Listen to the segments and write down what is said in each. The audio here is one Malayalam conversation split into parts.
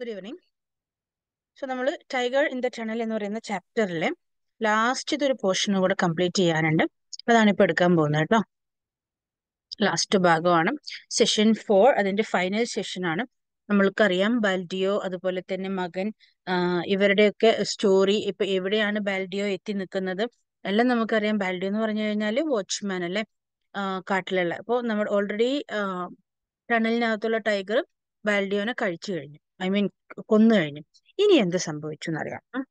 ഗുഡ് ഈവനിങ് സോ നമ്മൾ ടൈഗർ ഇൻ ദ ടണൽ എന്ന് പറയുന്ന ചാപ്റ്ററിലെ ലാസ്റ്റ് ഇതൊരു പോർഷനും കൂടെ കംപ്ലീറ്റ് ചെയ്യാനുണ്ട് അതാണ് ഇപ്പൊ എടുക്കാൻ പോകുന്നത് കേട്ടോ ലാസ്റ്റ് ഭാഗമാണ് സെഷൻ ഫോർ അതിന്റെ ഫൈനൽ സെഷനാണ് നമ്മൾക്കറിയാം ബാൽഡിയോ അതുപോലെ തന്നെ മകൻ ഇവരുടെയൊക്കെ സ്റ്റോറി ഇപ്പൊ എവിടെയാണ് ബാൽഡിയോ എത്തി നിൽക്കുന്നത് എല്ലാം നമുക്കറിയാം ബാൽഡിയോ എന്ന് പറഞ്ഞു കഴിഞ്ഞാൽ വാച്ച്മാൻ അല്ലെ കാട്ടിലുള്ള അപ്പോൾ നമ്മൾ ഓൾറെഡി ടണലിനകത്തുള്ള ടൈഗർ ബാൽഡിയോനെ കഴിച്ചു കഴിഞ്ഞു ഐ മീൻ കൊന്നു കഴിഞ്ഞു ഇനി എന്ത് സംഭവിച്ചു എന്നറിയാം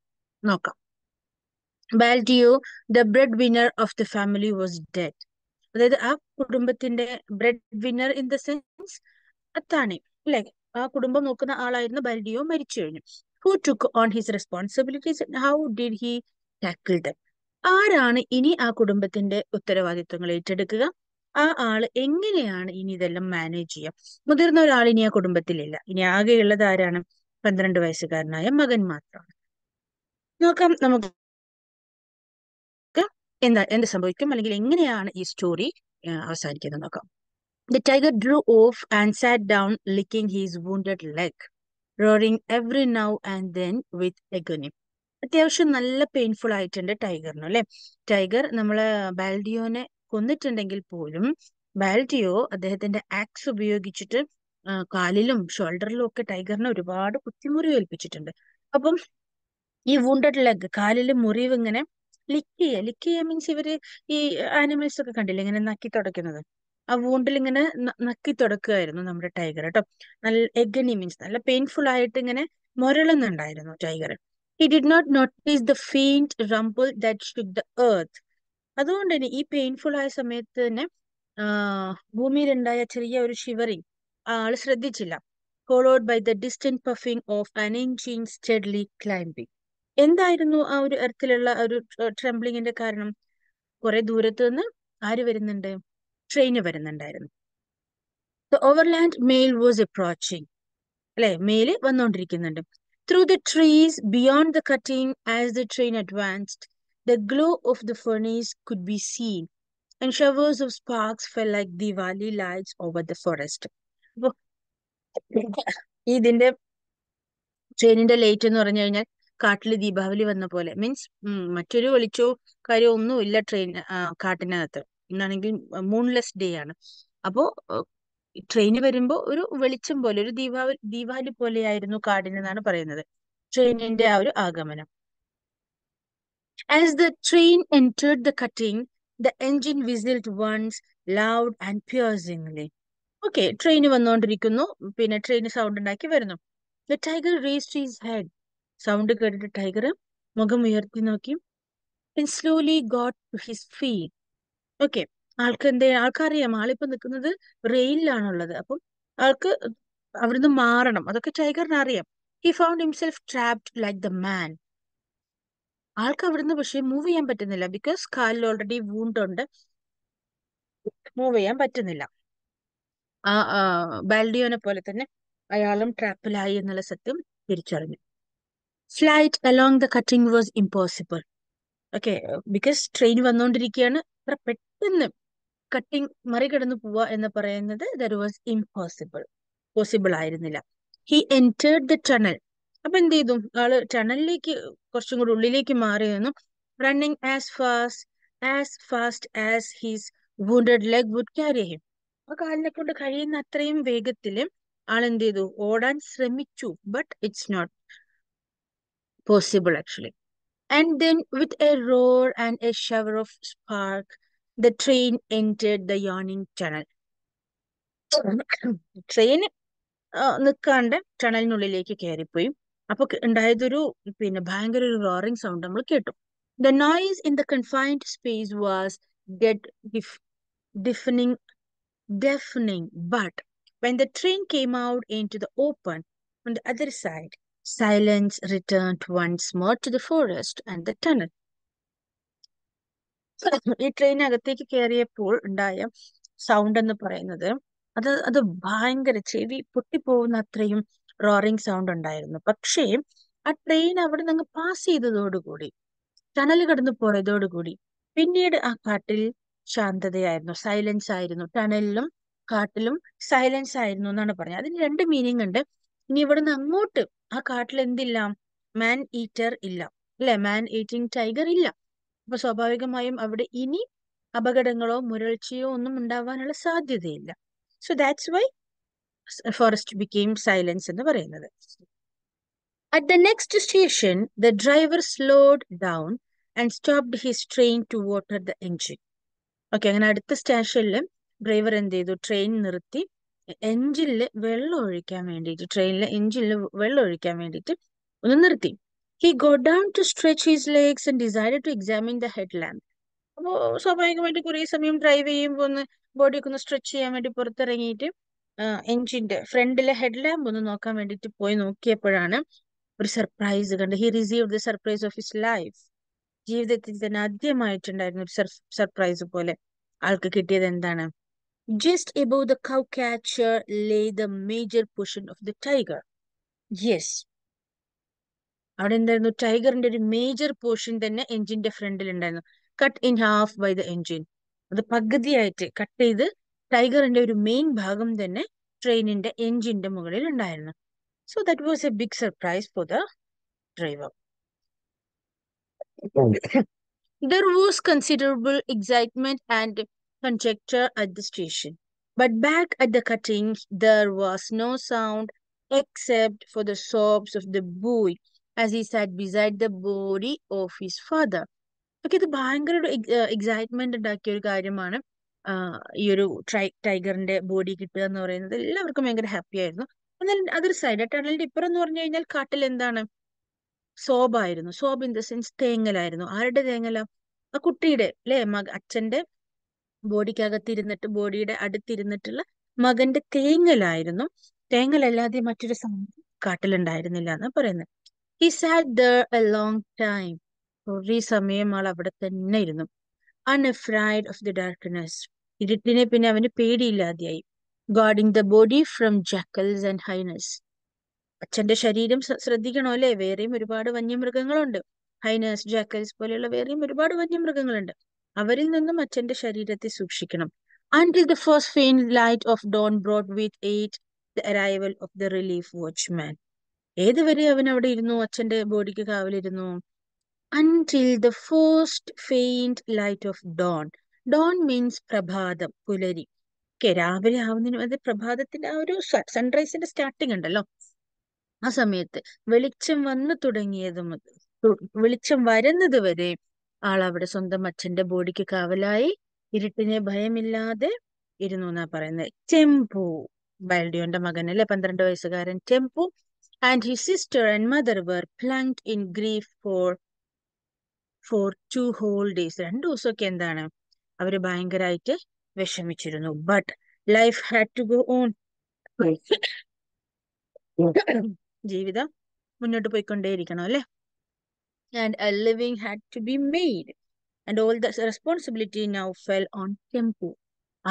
നോക്കാം Baldeo the breadwinner of the family was dead അതായത് ആ കുടുംബത്തിന്റെ breadwinner in the sense അത്താണി അല്ലെ ആ കുടുംബം നോക്കുന്ന ആളായിരുന്ന ബാൽഡിയോ മരിച്ചു കഴിഞ്ഞു who took on his responsibilities how did he tackle the ആരാണ് ഇനി ആ കുടുംബത്തിന്റെ ഉത്തരവാദിത്വങ്ങൾ ഏറ്റെടുക്കുക ആ ആള് എങ്ങനെയാണ് ഇനി ഇതെല്ലാം മാനേജ് ചെയ്യുക മുതിർന്ന ഒരാൾ ഇനി ആ കുടുംബത്തിലില്ല ഇനി ആകെയുള്ളത് ആരാണ് പന്ത്രണ്ട് വയസ്സുകാരനായ മകൻ മാത്രമാണ് നോക്കാം നമുക്ക് എന്താ എന്ത് സംഭവിക്കും അല്ലെങ്കിൽ എങ്ങനെയാണ് ഈ സ്റ്റോറി അവസാനിക്കുന്നത് നോക്കാം the tiger drew off and sat down licking his wounded leg roaring every now and then with agony അത്യാവശ്യം നല്ല പെയിൻഫുൾ ആയിട്ടുണ്ട് ടൈഗറിന് അല്ലെ ടൈഗർ നമ്മള് ബാൽഡിയോനെ കൊന്നിട്ടുണ്ടെങ്കിൽ പോലും ബാൽറ്റിയോ അദ്ദേഹത്തിന്റെ ആക്സ് ഉപയോഗിച്ചിട്ട് കാലിലും ഷോൾഡറിലും ഒക്കെ ടൈഗറിനെ ഒരുപാട് കുത്തിമുറി ഏൽപ്പിച്ചിട്ടുണ്ട് അപ്പം ഈ വൂണ്ടഡ് ലെഗ് കാലില് മുറിവ് ഇങ്ങനെ ലിക്ക് ചെയ്യുക ലിക്ക് ചെയ്യുക മീൻസ് ഇവര് ഈ ആനിമൽസ് ഒക്കെ കണ്ടില്ല ഇങ്ങനെ നക്കി തുടക്കുന്നത് ആ വൂണ്ടിൽ ഇങ്ങനെ നക്കി തുടക്കുകയായിരുന്നു നമ്മുടെ ടൈഗർ കേട്ടോ നല്ല എഗണി മീൻസ് നല്ല പെയിൻഫുൾ ആയിട്ട് ഇങ്ങനെ മുരളുന്നുണ്ടായിരുന്നു tiger he did not notice the faint rumble that shook the earth അതുകൊണ്ട് തന്നെ ഈ പെയിൻഫുൾ ആയ സമയത്ത് തന്നെ ഭൂമിയിലുണ്ടായ ചെറിയ ഒരു ഷിവറിങ് ആൾ ശ്രദ്ധിച്ചില്ല followed by the distant puffing of an engine steadily climbing എന്തായിരുന്നു ആ ഒരു എർത്തിലുള്ള ഒരു ട്രംബ്ലിങ്ങിന്റെ കാരണം കുറെ ദൂരത്ത് നിന്ന് ആര് വരുന്നുണ്ട് ട്രെയിന് വരുന്നുണ്ടായിരുന്നു the overland mail was approaching അല്ലെ മെയില് വന്നുകൊണ്ടിരിക്കുന്നുണ്ട് through the trees beyond the cutting as the train advanced The glow of the furnace could be seen, and showers of sparks fell like Diwali lights over the forest. അപ്പോൾ ഇതിന്റെ ട്രെയിനിന്റെ ലേറ്റ് എന്ന് പറഞ്ഞു കഴിഞ്ഞാൽ കാട്ടിൽ ദീപാവലി വന്ന പോലെ മീൻസ് മറ്റൊരു വെളിച്ചോ കാര്യമോ ഒന്നും ഇല്ല ട്രെയിൻ കാട്ടിനകത്ത് ഇന്നാണെങ്കിൽ മൂൺലെസ് ഡേ ആണ് അപ്പോ ട്രെയിൻ വരുമ്പോൾ ഒരു വെളിച്ചം പോലെ ഒരു ദീപാവലി ദീപാവലി പോലെയായിരുന്നു കാടിനെന്നാണ് പറയുന്നത് ട്രെയിനിന്റെ ആ ഒരു ആഗമനം As the train entered the cutting, the engine whistled once loud and piercingly. Okay train വന്നുകൊണ്ടിരിക്കുന്നു പിന്നെ ട്രെയിൻ സൗണ്ട് ഉണ്ടാക്കി വരുന്നു the tiger raised his head sound കേട്ടിട്ട് ടൈഗർ മുഖം ഉയർത്തി നോക്കി slowly got to his feet okay ആൾക്ക് എന്തേ ആൾക്കറിയാം ആളിപ്പോ നിൽക്കുന്നത് റെയിലിലാണുള്ളത് അപ്പം ആൾക്ക് അവിടുന്ന് മാറണം അതൊക്കെ ടൈഗറിന് അറിയാം he found himself trapped like the man ആൾക്ക് അവിടുന്ന് പക്ഷെ മൂവ് ചെയ്യാൻ പറ്റുന്നില്ല ബിക്കോസ് കാലിൽ ഓൾറെഡി വൂണ്ട് ഉണ്ട് മൂവ് ചെയ്യാൻ പറ്റുന്നില്ല ആ ബാൽഡിയോനെ പോലെ തന്നെ അയാളും ട്രാപ്പിലായി എന്നുള്ള സത്യം തിരിച്ചറിഞ്ഞു flight along the cutting was impossible okay because train വന്നുകൊണ്ടിരിക്കുകയാണ് അത്ര പെട്ടെന്ന് കട്ടിങ് മറികടന്നു പോവുക എന്ന് പറയുന്നത് ദർ വാസ് ഇമ്പോസിബിൾ പോസിബിൾ ആയിരുന്നില്ല ഹി എൻറ്റേർഡ് ദ ടണൽ അപ്പൊ എന്ത് ചെയ്തു ആള് ടണലിലേക്ക് കുറച്ചും കൂടി ഉള്ളിലേക്ക് മാറി നിന്നു running as fast as fast as his wounded leg would carry him ആ കാലിനെ കൊണ്ട് കഴിയുന്ന അത്രയും വേഗത്തിൽ ആൾ എന്ത് ചെയ്തു ഓടാൻ ശ്രമിച്ചു but it's not possible actually and then with a roar and a shower of spark the train entered the yawning tunnel train നിൽക്കാണ്ട് ടണലിനുള്ളിലേക്ക് കയറിപ്പോയി അപ്പൊ ഉണ്ടായതൊരു പിന്നെ ഭയങ്കര ഒരു റോറിങ് സൗണ്ട് നമ്മൾ കേട്ടു the noise in the confined space was dead deafening deafening but when the train came out in to the open on the other side silence return once more to the forest and the tunnel ഈ ട്രെയിനകത്തേക്ക് കയറിയപ്പോൾ ഉണ്ടായ സൗണ്ട് എന്ന് പറയുന്നത് അത് അത് ഭയങ്കര ചെവി പൊട്ടിപ്പോകുന്ന അത്രയും റോറിങ് സൗണ്ട് ഉണ്ടായിരുന്നു പക്ഷേ ആ ട്രെയിൻ അവിടെ നിന്ന് പാസ് ചെയ്തതോടുകൂടി ടണൽ കടന്നു പോയതോടുകൂടി പിന്നീട് ആ കാട്ടിൽ ശാന്തതയായിരുന്നു സൈലൻസ് ആയിരുന്നു ടണലിലും കാട്ടിലും സൈലൻസ് ആയിരുന്നു എന്നാണ് പറഞ്ഞത് അതിന് രണ്ട് മീനിങ് ഉണ്ട് ഇനി ഇവിടെ നിന്ന് അങ്ങോട്ട് ആ കാട്ടിൽ എന്തില്ല മാൻ ഈറ്റർ ഇല്ല അല്ലെ മാൻ ഈറ്റിംഗ് ടൈഗർ ഇല്ല അപ്പൊ സ്വാഭാവികമായും അവിടെ ഇനി അപകടങ്ങളോ മുരൾച്ചയോ ഒന്നും ഉണ്ടാവാനുള്ള സാധ്യതയില്ല so that's why forest became silence എന്ന് പറയുന്നത് at the next station the driver slowed down and stopped his train to water the engine okay അങ്ങനെ അടുത്ത സ്റ്റേഷനിൽ ഡ്രൈവർ എന്ത് ചെയ്തു ട്രെയിൻ നിർത്തി എഞ്ചിനിൽ വെള്ളം ഒഴിക്കാൻ വേണ്ടിയിട്ട് ട്രെയിനിലെ എഞ്ചിനിൽ വെള്ളം ഒഴിക്കാൻ വേണ്ടിയിട്ട് ഒന്ന് നിർത്തി he go down to stretch his legs and decide to examine the head lamp അപ്പോൾ സ്വാഭാവികമായിട്ട് കുറേ സമയം ഡ്രൈവ് ചെയ്യുമ്പോൾ ഒന്ന് ബോഡിയൊക്കെ ഒന്ന് സ്ട്രെച്ച് ചെയ്യാൻ വേണ്ടി പുറത്തിറങ്ങിയിട്ട് എൻജിന്റെ ഫ്രണ്ടിലെ ഹെഡ് ലാമ്പ് ഒന്ന് നോക്കാൻ വേണ്ടിട്ട് പോയി നോക്കിയപ്പോഴാണ് ഒരു സർപ്രൈസ് കണ്ട് he receive the surprise of his life ജീവിതത്തിൽ തന്നെ ആദ്യമായിട്ടുണ്ടായിരുന്ന ഒരു സർപ്രൈസ് പോലെ ആൾക്ക് കിട്ടിയത് എന്താണ് just above the cow catcher lay the major portion of the tiger yes അവിടെ എന്തായിരുന്നു ടൈഗറിന്റെ ഒരു മേജർ പോർഷൻ തന്നെ എഞ്ചിന്റെ ഫ്രണ്ടിൽ ഉണ്ടായിരുന്നു cut in half by the engine അത് പകുതിയായിട്ട് കട്ട് ചെയ്ത് ടൈഗറിന്റെ ഒരു മെയിൻ ഭാഗം തന്നെ ട്രെയിനിന്റെ എൻജിന്റെ മുകളിൽ ഉണ്ടായിരുന്നു so that was a big surprise for the driver there was considerable excitement and conjecture at the station but back at the cutting there was no sound except for the sobs of the boy as he sat beside the body of his father okay ഇത് ഭയങ്കര ഒരു എക്സൈറ്റ്മെന്റ് ഉണ്ടാക്കിയ ഒരു കാര്യമാണ് ഈ ഒരു ട്രൈ ടൈഗറിന്റെ ബോഡി കിട്ടുക എന്ന് പറയുന്നത് എല്ലാവർക്കും ഭയങ്കര ഹാപ്പി ആയിരുന്നു എന്നാൽ അതൊരു സൈഡ് ടണലിന്റെ ഇപ്പുറം എന്ന് പറഞ്ഞു കഴിഞ്ഞാൽ കാട്ടിൽ എന്താണ് സോബായിരുന്നു സോബ് ഇൻ ദ സെൻസ് തേങ്ങലായിരുന്നു ആരുടെ തേങ്ങല ആ കുട്ടിയുടെ അല്ലെ മക അച്ഛന്റെ ബോഡിക്കകത്തിരുന്നിട്ട് ബോഡിയുടെ അടുത്തിരുന്നിട്ടുള്ള മകന്റെ തേങ്ങലായിരുന്നു തേങ്ങലല്ലാതെ മറ്റൊരു സംഭവം കാട്ടിലുണ്ടായിരുന്നില്ല എന്ന് പറയുന്നത് he sat there a long time കുറേ സമയം ആൾ അവിടെ തന്നെ ഇരുന്നു അൺഫ്രൈഡ് ഓഫ് ദി ഡാർക്ക്നെസ് ഇരുട്ടിനെ പിന്നെ അവന് പേടിയില്ലാതെയായി guarding the body from jackals and hyenas അച്ഛന്റെ ശരീരം ശ്രദ്ധിക്കണോ അല്ലേ വേറെയും ഒരുപാട് വന്യമൃഗങ്ങളുണ്ട് ഹൈനസ് ജാക്കൽസ് പോലെയുള്ള വേറെയും ഒരുപാട് വന്യമൃഗങ്ങളുണ്ട് അവരിൽ നിന്നും അച്ഛന്റെ ശരീരത്തെ സൂക്ഷിക്കണം until the first faint light of dawn brought with it the arrival of the relief watchman ഏതുവരെ അവൻ അവിടെ ഇരുന്നു അച്ഛന്റെ ബോഡിക്ക് കാവലിരുന്നു until the first faint light of dawn dawn means പ്രഭാതം പുലരി ഓക്കെ രാവിലെ ആവുന്നതിന് അത് പ്രഭാതത്തിന്റെ ആ ഒരു സൺറൈസിന്റെ സ്റ്റാർട്ടിങ് ഉണ്ടല്ലോ ആ സമയത്ത് വെളിച്ചം വന്നു തുടങ്ങിയത് വെളിച്ചം വരുന്നത് വരെ ആൾ അവിടെ സ്വന്തം അച്ഛന്റെ ബോഡിക്ക് കാവലായി ഇരുട്ടിനെ ഭയമില്ലാതെ ഇരുന്നു എന്നാ പറയുന്നത് ചെമ്പു ബാൽഡിയോന്റെ മകൻ അല്ലെ പന്ത്രണ്ട് വയസ്സുകാരൻ Tembu and his sister and mother were plunged in grief for for two whole days രണ്ടു ദിവസമൊക്കെ എന്താണ് അവർ ഭയങ്കരമായിട്ട് വിഷമിച്ചിരുന്നു but life had to go on ജീവിതം മുന്നോട്ട് പോയിക്കൊണ്ടേയിരിക്കണം അല്ലേ and a living had to be made and all the responsibility now fell on Tembu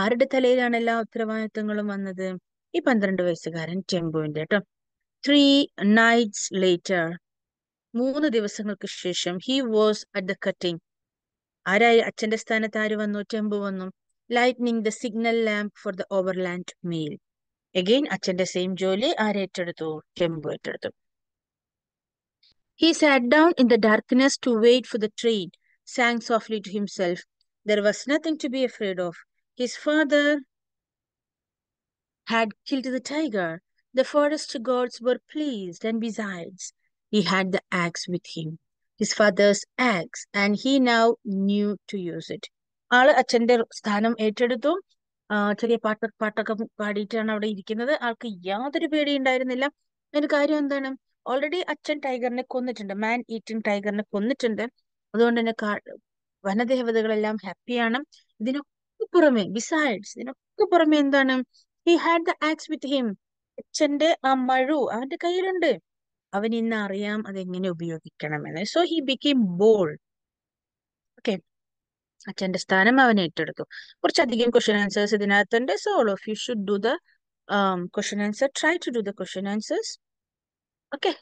ആരുടെ തലയിലാണ് എല്ലാ ഉത്തരവാദിത്തങ്ങളും വന്നത് ഈ പന്ത്രണ്ട് വയസ്സുകാരൻ ടെമ്പുവിന്റെ കേട്ടോ ത്രീ നൈറ്റ്സ് ലേറ്റർ മൂന്ന് ദിവസങ്ങൾക്ക് ശേഷം he was at the cutting ആരായി അച്ഛന്റെ സ്ഥാനത്ത് ആര് വന്നു ടെമ്പു വന്നു lightning the signal lamp for the overland mail again അച്ഛന്റെ സെയിം ജോലി ആരേറ്റെടുത്തു ടെമ്പു ഏറ്റെടുത്തു he sat down in the darkness to wait for the train sang softly to himself. There was nothing to be afraid of. His father had killed the tiger. The forest gods were pleased, and besides, he had the axe with him. His father's axe and he now knew to use it ആള് അച്ഛന്റെ സ്ഥാനം ഏറ്റെടുത്തു ചെറിയ പാട്ട് പാട്ടൊക്കെ പാടിയിട്ടാണ് അവിടെ ഇരിക്കുന്നത് ആൾക്ക് യാതൊരു പേടി ഉണ്ടായിരുന്നില്ല അതിന്റെ കാര്യം എന്താണ് ഓൾറെഡി അച്ഛൻ ടൈഗറിനെ കൊന്നിട്ടുണ്ട് മാൻ ഈറ്റിംഗ് ടൈഗറിനെ കൊന്നിട്ടുണ്ട് അതുകൊണ്ട് തന്നെ വനദേവതകളെല്ലാം ഹാപ്പിയാണ് ഇതിനൊക്കെ പുറമെ ബിസൈഡ്സ് ഇതിനൊക്കെ പുറമെ എന്താണ് he had the axe with him അച്ഛന്റെ ആ മഴു അവന്റെ കയ്യിലുണ്ട് അവൻ ഇന്ന് അറിയാം അതെങ്ങനെ ഉപയോഗിക്കണമെന്ന് so he became bold okay അച്ഛന്റെ സ്ഥാനം അവൻ ഏറ്റെടുത്തു കുറച്ചധികം ക്വസ്റ്റ്യൻ ആൻസേഴ്സ് ഇതിനകത്തുണ്ട് so all of you should do the question answer try to do the question answers okay